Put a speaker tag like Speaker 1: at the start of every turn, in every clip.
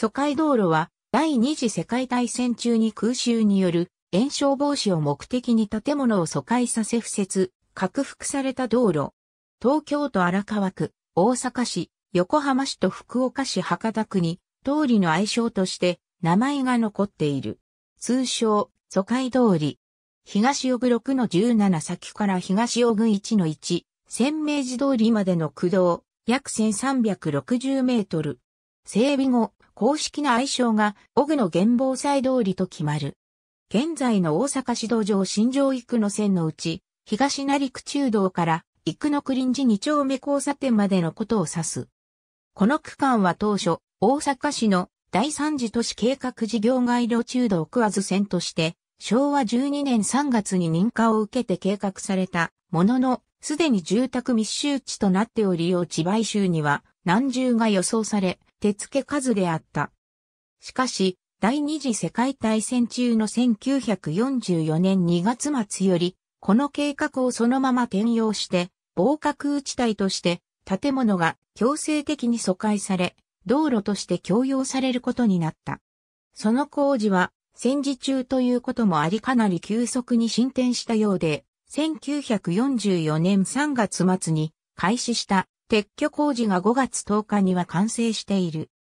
Speaker 1: 疎開道路は第二次世界大戦中に空襲による炎症防止を目的に建物を疎開させ敷設、拡幅された道路。東京都荒川区、大阪市、横浜市と福岡市博多区に、通りの愛称として名前が残っている。通称、疎開通り。東尾部6の17先から東尾郡1の1、千明寺通りまでの区道、約1360メートル。整備後、公式な愛称が、小具の原防災通りと決まる。現在の大阪市道上新城。幾の線のうち、東成区中道から幾の区林寺二丁目交差点までのことを指す。この区間は当初、大阪市の第三次都市計画事業外路中道食わず線として、昭和12年3月に認可を受けて計画されたものの、すでに住宅密集地となっており用地買収には何重が予想され、手付数であった。しかし、第二次世界大戦中の1944年2月末より、この計画をそのまま転用して、防火空地帯として建物が強制的に疎開され、道路として供用されることになった。その工事は戦時中ということもありかなり急速に進展したようで、1944年3月末に開始した撤去工事が5月10日には完成している。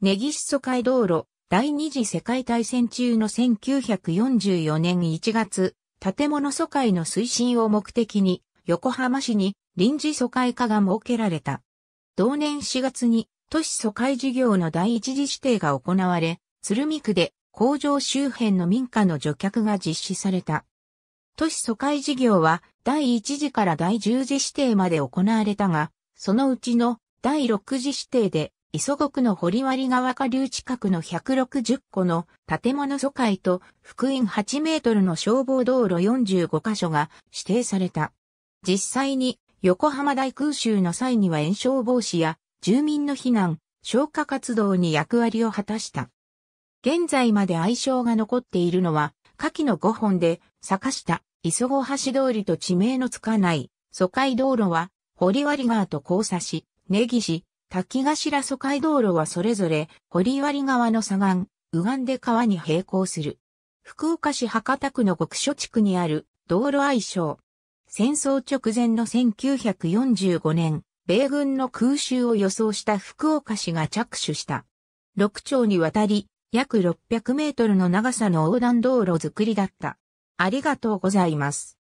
Speaker 1: 根岸疎開道路、第二次世界大戦中の1944年1月、建物疎開の推進を目的に、横浜市に臨時疎開課が設けられた。同年4月に都市疎開事業の第一次指定が行われ、鶴見区で工場周辺の民家の除却が実施された。都市疎開事業は第1次から第10次指定まで行われたが、そのうちの第6次指定で、磯国の堀割川下流近くの160個の建物疎開と福音8メートルの消防道路45箇所が指定された。実際に横浜大空襲の際には炎症防止や住民の避難、消火活動に役割を果たした。現在まで愛称が残っているのは、下記の5本で、坂下、磯子橋通りと地名のつかない、疎開道路は、堀割川と交差し、根岸、滝頭疎開道路はそれぞれ、堀割川の左岸、右岸で川に並行する。福岡市博多区の極所地区にある道路愛称。戦争直前の1945年、米軍の空襲を予想した福岡市が着手した。6町にわたり、約600メートルの長さの横断道路作りだった。ありがとうございます。